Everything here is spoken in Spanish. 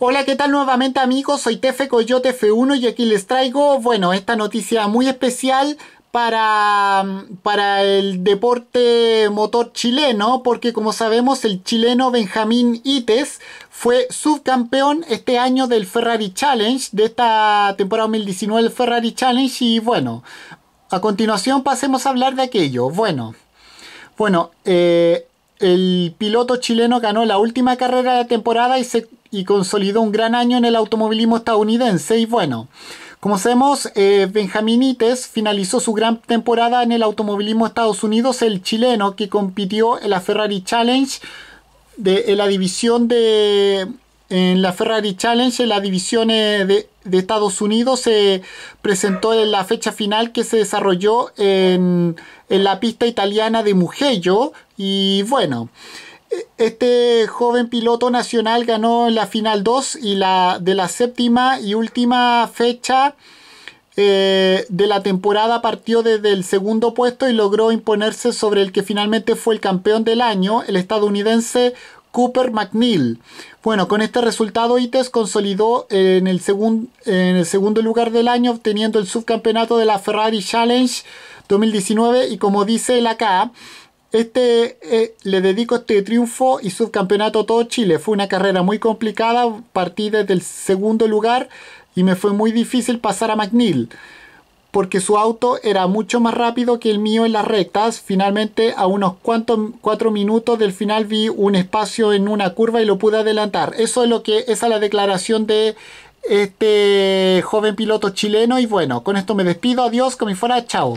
Hola, ¿qué tal nuevamente amigos? Soy Tefe Coyote F1 y aquí les traigo, bueno, esta noticia muy especial para, para el deporte motor chileno, porque como sabemos el chileno Benjamín Ites fue subcampeón este año del Ferrari Challenge, de esta temporada 2019 del Ferrari Challenge y bueno, a continuación pasemos a hablar de aquello. Bueno, bueno, eh, el piloto chileno ganó la última carrera de la temporada y se y consolidó un gran año en el automovilismo estadounidense. Y bueno, como sabemos, eh, Ites... finalizó su gran temporada en el automovilismo de Estados Unidos, el chileno que compitió en la Ferrari Challenge, de, en la división de... En la Ferrari Challenge, la división eh, de, de, Estados Unidos, se presentó en la fecha final que se desarrolló en, en la pista italiana de Mugello. Y bueno, este joven piloto nacional ganó la final 2 y la de la séptima y última fecha eh, de la temporada partió desde el segundo puesto y logró imponerse sobre el que finalmente fue el campeón del año, el estadounidense Cooper McNeil. Bueno, con este resultado ITES consolidó en el, segundo en el segundo lugar del año obteniendo el subcampeonato de la Ferrari Challenge 2019 y como dice él acá, este eh, le dedico este triunfo y subcampeonato a todo Chile. Fue una carrera muy complicada, partí desde el segundo lugar y me fue muy difícil pasar a McNeil porque su auto era mucho más rápido que el mío en las rectas. Finalmente, a unos cuantos cuatro minutos del final vi un espacio en una curva y lo pude adelantar. Eso es lo que esa es la declaración de este joven piloto chileno y bueno, con esto me despido. Adiós, como fuera, chao.